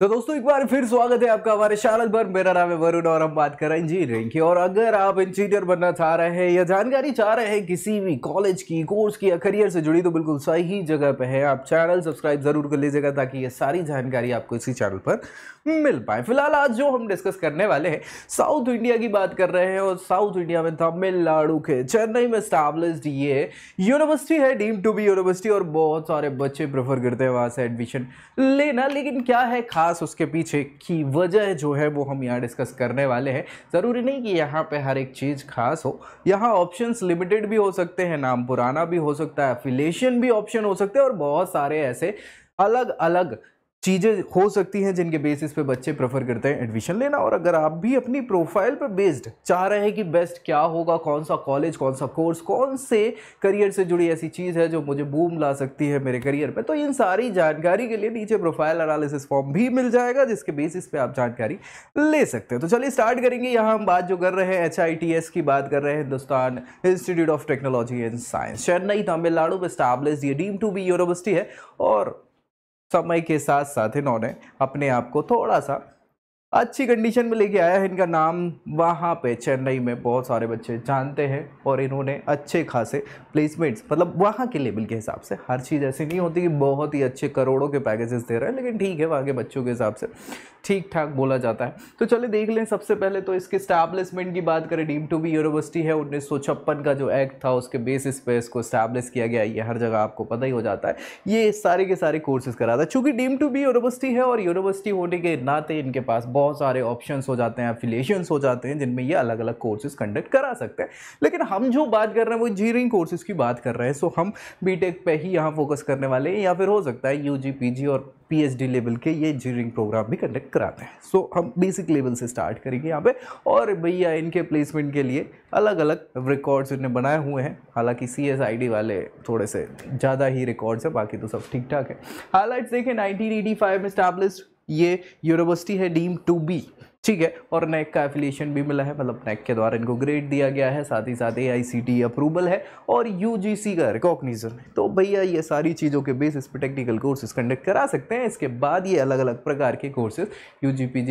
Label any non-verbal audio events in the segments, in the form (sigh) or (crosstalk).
तो दोस्तों एक बार फिर स्वागत है आपका हमारे शारद भर मेरा नाम है वरुण और हम बात कर रहे हैं इंजीनियरिंग की और अगर आप इंजीनियर बनना चाह रहे हैं या जानकारी चाह रहे हैं किसी भी कॉलेज की कोर्स की या करियर से जुड़ी तो बिल्कुल सही जगह पे है आप चैनल सब्सक्राइब जरूर कर लीजिएगा ताकि ये सारी जानकारी आपको इसी चैनल पर मिल पाए फिलहाल आज जो हम डिस्कस करने वाले हैं साउथ इंडिया की बात कर रहे हैं और साउथ इंडिया में तमिलनाडु के चेन्नई में स्टैब्लिस्ड ये यूनिवर्सिटी है डीम टू बी यूनिवर्सिटी और बहुत सारे बच्चे प्रेफर करते हैं वहाँ से एडमिशन लेना लेकिन क्या है खास खास उसके पीछे की वजह जो है वो हम यहाँ डिस्कस करने वाले हैं ज़रूरी नहीं कि यहाँ पे हर एक चीज़ खास हो यहाँ ऑप्शंस लिमिटेड भी हो सकते हैं नाम पुराना भी हो सकता है एफिलेशन भी ऑप्शन हो सकते हैं और बहुत सारे ऐसे अलग अलग चीज़ें हो सकती हैं जिनके बेसिस पे बच्चे प्रेफर करते हैं एडमिशन लेना और अगर आप भी अपनी प्रोफाइल पर बेस्ड चाह रहे हैं कि बेस्ट क्या होगा कौन सा कॉलेज कौन सा कोर्स कौन से करियर से जुड़ी ऐसी चीज़ है जो मुझे बूम ला सकती है मेरे करियर पर तो इन सारी जानकारी के लिए नीचे प्रोफाइल एनालिसिस फॉर्म भी मिल जाएगा जिसके बेसिस पर आप जानकारी ले सकते हैं तो चलिए स्टार्ट करेंगे यहाँ हम बात जो कर रहे हैं एच की बात कर रहे हैं Hindustan institute of technology and science Chennai Tamil Nadu में स्टैब्लिश ये डीम टू बी यूनिवर्सिटी है और समय के साथ साथ इन्होंने अपने आप को थोड़ा सा अच्छी कंडीशन में लेके आया है इनका नाम वहाँ पे चेन्नई में बहुत सारे बच्चे जानते हैं और इन्होंने अच्छे खासे प्लेसमेंट्स मतलब वहाँ के लेवल के हिसाब से हर चीज़ ऐसी नहीं होती कि बहुत ही अच्छे करोड़ों के पैकेजेस दे रहे हैं लेकिन ठीक है वहाँ के बच्चों के हिसाब से ठीक ठाक बोला जाता है तो चले देख लें सबसे पहले तो इसके स्टैब्लिशमेंट की बात करें डीम टू बी यूनिवर्सिटी है उन्नीस का जो एक्ट था उसके बेसिस पे इसको स्टैब्लिश किया गया ये हर जगह आपको पता ही हो जाता है ये सारे के सारे कोर्सेज कराता है चूँकि डीम टू बी यूनिवर्सिटी है और यूनिवर्सिटी होने के नाते इनके पास बहुत बहुत सारे ऑप्शन हो जाते हैं एफिलेशन हो जाते हैं जिनमें ये अलग अलग कोर्सेज कंडक्ट करा सकते हैं लेकिन हम जो बात कर रहे हैं वो इंजीनियरिंग कोर्सेज की बात कर रहे हैं सो हम बी टेक ही यहाँ फोकस करने वाले हैं या फिर हो सकता है यू जी और पीएचडी लेवल के ये इंजीनियरिंग प्रोग्राम भी कंडक्ट कराते हैं सो so, हम बेसिक लेवल से स्टार्ट करेंगे यहाँ पे और भैया इनके प्लेसमेंट के लिए अलग अलग रिकॉर्ड्स इन्हें बनाए हुए हैं हालांकि सी वाले थोड़े से ज़्यादा ही रिकॉर्ड्स हैं बाकी तो सब ठीक ठाक है हालाइट्स देखें नाइनटीन एटी फाइव में स्टैब्लिश ये यूनिवर्सिटी है डीम टू बी ठीक है और नैक का एफिलिएशन भी मिला है मतलब नैक के द्वारा इनको ग्रेड दिया गया है साथ ही साथ ए अप्रूवल है और यू का रिकॉग्निजन है तो भैया ये सारी चीज़ों के बेसिस पर टेक्निकल कोर्सेज कंडक्ट करा सकते हैं इसके बाद ये अलग अलग प्रकार के courses U G P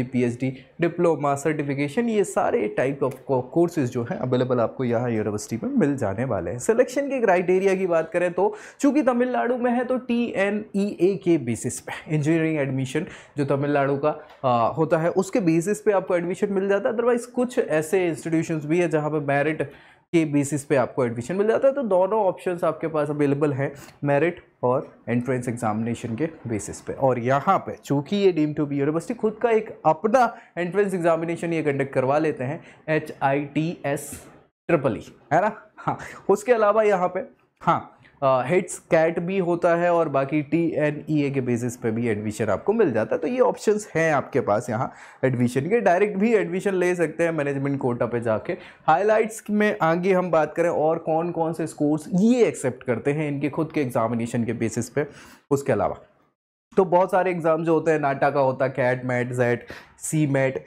diploma certification ये सारे टाइप ऑफ कोर्सेज जो हैं अवेलेबल आपको यहाँ यूनिवर्सिटी में मिल जाने वाले हैं सिलेक्शन के क्राइटेरिया की बात करें तो चूँकि तमिलनाडु में है तो टी एन ई ए के बेसिस पे इंजीनियरिंग एडमिशन जो तमिलनाडु का आ, होता है उसके बेसिस पे आपको एडमिशन मिल जाता है अदरवाइज़ कुछ ऐसे इंस्टीट्यूशन भी है जहाँ पर मेरिट के बेसिस पे आपको एडमिशन मिल जाता है तो दोनों ऑप्शंस आपके पास अवेलेबल हैं मेरिट और एंट्रेंस एग्जामिनेशन के बेसिस पे और यहाँ पे चूंकि ये डीम टू बी यूनिवर्सिटी खुद का एक अपना एंट्रेंस एग्जामिनेशन ये कंडक्ट करवा लेते हैं H I T S triple E है ना हाँ उसके अलावा यहाँ पे हाँ हेड्स कैट भी होता है और बाकी टी एन ई ए के बेसिस पे भी एडमिशन आपको मिल जाता है तो ये ऑप्शंस हैं आपके पास यहाँ एडमिशन के डायरेक्ट भी एडमिशन ले सकते हैं मैनेजमेंट कोटा पे जाके हाईलाइट्स में आगे हम बात करें और कौन कौन से स्कोर्स ये एक्सेप्ट करते हैं इनके खुद के एग्जामिनेशन के बेसिस पे उसके अलावा तो बहुत सारे एग्ज़ाम जो होते हैं नाटा का होता है CAT MAT JET C MAT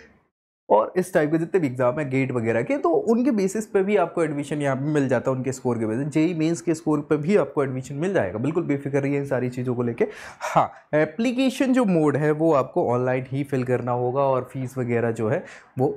और इस टाइप के जितने भी एग्ज़ाम है गेट वगैरह के तो उनके बेसिस पे भी आपको एडमिशन यहाँ पे मिल जाता है उनके स्कोर के बेसिस जेई मेंस के स्कोर पे भी आपको एडमिशन मिल जाएगा बिल्कुल बेफिक्र है इन सारी चीज़ों को लेके हाँ एप्लीकेशन जो मोड है वो आपको ऑनलाइन ही फिल करना होगा और फीस वगैरह जो है वो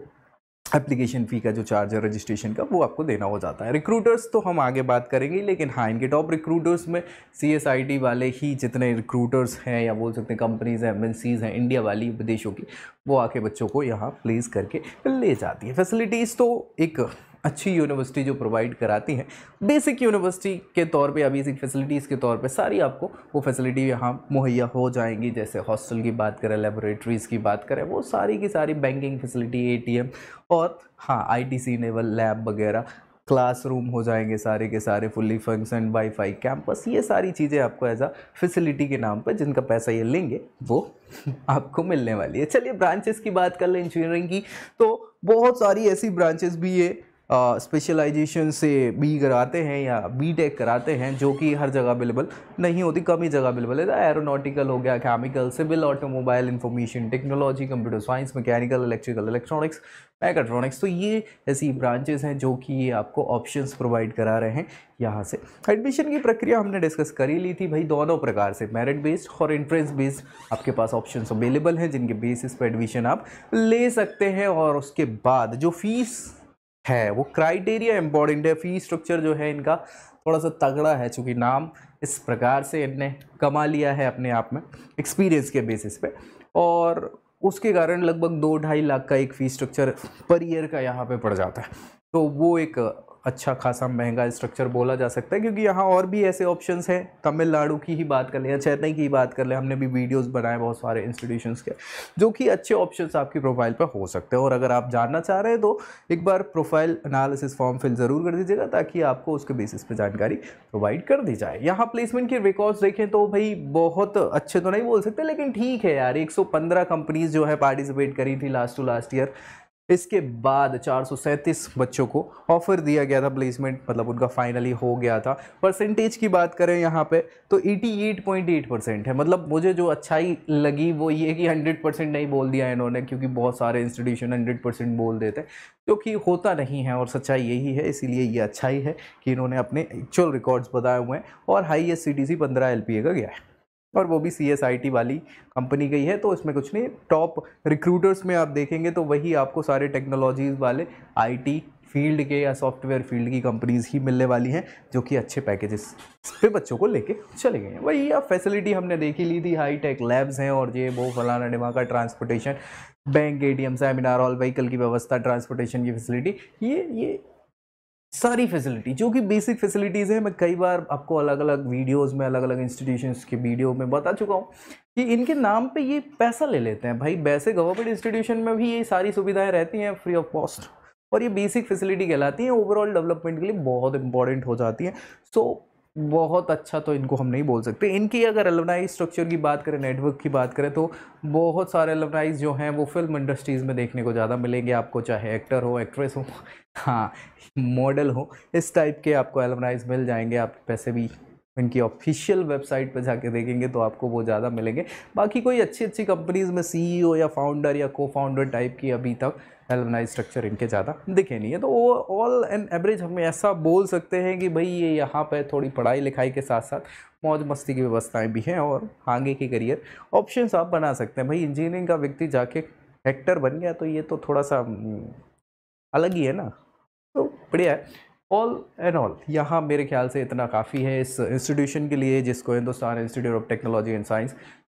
एप्लीकेशन फ़ी का जो चार्ज है रजिस्ट्रेशन का वो आपको देना हो जाता है रिक्रूटर्स तो हम आगे बात करेंगे लेकिन हाँ इनके टॉप रिक्रूटर्स में सी वाले ही जितने रिक्रूटर्स हैं या बोल सकते हैं कंपनीज़ हैं एम हैं इंडिया वाली विदेशों की वो आके बच्चों को यहाँ प्लेस करके ले जाती है फैसिलिटीज़ तो एक अच्छी यूनिवर्सिटी जो प्रोवाइड कराती है बेसिक यूनिवर्सिटी के तौर पे या बेसिक फैसिलिटीज़ के तौर पे सारी आपको वो फैसिलिटी यहाँ मुहैया हो जाएंगी जैसे हॉस्टल की बात करें लेबोरेटरीज़ की बात करें वो सारी की सारी बैंकिंग फैसिलिटी एटीएम और हाँ आईटीसी नेवल लैब वगैरह क्लासरूम हो जाएंगे सारे के सारे फुल्ली फंक्शन वाईफाई कैंपस ये सारी चीज़ें आपको एज आ फैसिलिटी के नाम पर जिनका पैसा ये लेंगे वो (laughs) आपको मिलने वाली है चलिए ब्रांचेस की बात कर लें इंजीनियरिंग की तो बहुत सारी ऐसी ब्रांचेस भी है स्पेशलाइजेशन से बी कराते हैं या बी टेक कराते हैं जो कि हर जगह अवेलेबल नहीं होती कम ही जगह अवेलेबल है एरोनॉटिकल हो गया chemical civil automobile information technology computer science mechanical electrical electronics mechatronics तो ये ऐसी ब्रांचेस हैं जो कि आपको ऑप्शंस प्रोवाइड करा रहे हैं यहाँ से एडमिशन की प्रक्रिया हमने डिस्कस कर ही ली थी भाई दोनों प्रकार से मेरिट बेस्ड और एंट्रेंस बेस्ड आपके पास ऑप्शन अवेलेबल हैं जिनके बेसिस पर एडमिशन आप ले सकते हैं और उसके बाद जो फीस है वो क्राइटेरिया इम्पॉर्टेंट है फी स्ट्रक्चर जो है इनका थोड़ा सा तगड़ा है चूँकि नाम इस प्रकार से इनने कमा लिया है अपने आप में एक्सपीरियंस के बेसिस पे और उसके कारण लगभग दो ढाई लाख का एक फ़ी स्ट्रक्चर पर ईयर का यहाँ पे पड़ जाता है तो वो एक अच्छा खासा महंगा स्ट्रक्चर बोला जा सकता है क्योंकि यहाँ और भी ऐसे ऑप्शंस हैं तमिलनाडु की ही बात कर लें या चेन्नई की ही बात कर लें हमने भी वीडियोस बनाए बहुत सारे इंस्टीट्यूशंस के जो कि अच्छे ऑप्शंस आपकी प्रोफाइल पर हो सकते हैं और अगर आप जानना चाह रहे हैं तो एक बार प्रोफाइल अनालिसिस फॉर्म फिल ज़रूर कर दीजिएगा ताकि आपको उसके बेसिस पर जानकारी प्रोवाइड कर दी जाए यहाँ प्लेसमेंट के रिकॉर्ड्स देखें तो भाई बहुत अच्छे तो नहीं बोल सकते लेकिन ठीक है यार एक कंपनीज जो है पार्टिसिपेट करी थी लास्ट टू लास्ट ईयर इसके बाद चार बच्चों को ऑफ़र दिया गया था प्लेसमेंट मतलब उनका फाइनली हो गया था परसेंटेज की बात करें यहाँ पे तो 88.8 परसेंट है मतलब मुझे जो अच्छाई लगी वो ये कि 100 परसेंट नहीं बोल दिया इन्होंने क्योंकि बहुत सारे इंस्टीट्यूशन 100 परसेंट बोल देते क्योंकि होता नहीं है और सच्चाई यही है इसीलिए ये अच्छाई है कि इन्होंने अपने एक्चुअल रिकॉर्ड्स बताए हुए हैं और हाइएस्ट सी टी सी पंद्रह एल का गया है और वो भी सी वाली कंपनी गई है तो इसमें कुछ नहीं टॉप रिक्रूटर्स में आप देखेंगे तो वही आपको सारे टेक्नोलॉजीज़ वाले आई फील्ड के या सॉफ्टवेयर फील्ड की कंपनीज़ ही मिलने वाली हैं जो कि अच्छे पैकेजेस पे बच्चों को लेके चले गए हैं वही अब फैसिलिटी हमने देखी ली थी हाई टेक लैब्स हैं और ये वो फलाना डिमा का transportation bank A T M seminar hall vehicle की व्यवस्था ट्रांसपोर्टेशन की फैसिलिटी ये ये सारी फैसिलिटी जो कि बेसिक फैसिलिटीज़ हैं मैं कई बार आपको अलग अलग वीडियोस में अलग अलग इंस्टीट्यूशंस के वीडियो में बता चुका हूँ कि इनके नाम पे ये पैसा ले लेते हैं भाई वैसे गवर्नमेंट इंस्टीट्यूशन में भी ये सारी सुविधाएं रहती हैं फ्री ऑफ कॉस्ट और ये बेसिक फैसिलिटी कहलाती हैं ओवरऑल डेवलपमेंट के लिए बहुत इंपॉर्टेंट हो जाती हैं सो so, बहुत अच्छा तो इनको हम नहीं बोल सकते इनकी अगर एलवनाइज़ स्ट्रक्चर की बात करें नेटवर्क की बात करें तो बहुत सारे एलवनाइज़ जो हैं वो फिल्म इंडस्ट्रीज़ में देखने को ज़्यादा मिलेंगे आपको चाहे एक्टर हो एक्ट्रेस हो (laughs) हाँ मॉडल हो इस टाइप के आपको एलमनाइज मिल जाएंगे आप पैसे भी इनकी ऑफिशियल वेबसाइट पर जाके देखेंगे तो आपको वो ज़्यादा मिलेंगे बाकी कोई अच्छी अच्छी कंपनीज़ में सी e या फाउंडर या को फाउंडर टाइप की अभी तक एलमनाइज स्ट्रक्चर इनके ज़्यादा दिखे नहीं है तो ओवरऑल एंड एवरेज हम ऐसा बोल सकते हैं कि भाई ये यहाँ पर थोड़ी पढ़ाई लिखाई के साथ साथ मौज मस्ती की व्यवस्थाएं भी हैं और आगे के करियर ऑप्शंस आप बना सकते हैं भाई इंजीनियरिंग का व्यक्ति जाके एक्टर बन गया तो ये तो थोड़ा सा हम्म, अलग ही है ना तो बढ़िया है ऑल एंड ऑल यहाँ मेरे ख्याल से इतना काफ़ी है इस इंस्टीट्यूशन के लिए जिसको Hindustan institute of technology and science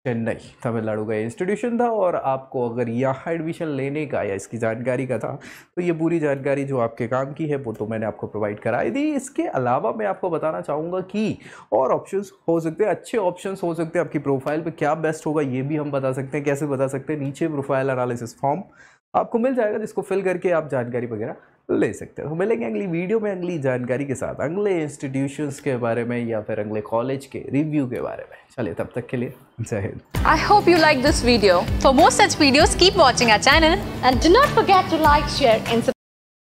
Chennai Tamil Nadu का इंस्टीट्यूशन था और आपको अगर यहाँ एडमिशन लेने का या इसकी जानकारी का था तो ये पूरी जानकारी जो आपके काम की है वो तो मैंने आपको प्रोवाइड कराई दी इसके अलावा मैं आपको बताना चाहूँगा कि और ऑप्शंस हो सकते हैं अच्छे ऑप्शंस हो सकते हैं आपकी प्रोफाइल पे क्या बेस्ट होगा ये भी हम बता सकते हैं कैसे बता सकते हैं नीचे प्रोफाइल अनालिसिस फॉर्म आपको मिल जाएगा जिसको फिल करके आप जानकारी वगैरह ले सकते हो मिलेंगे अगली वीडियो में अगली जानकारी के साथ अगले इंस्टीट्यूशंस के बारे में या फिर अगले कॉलेज के रिव्यू के बारे में चलिए तब तक के लिए जय हिंद I hope you like this video for more such videos keep watching our channel and do not forget to like share and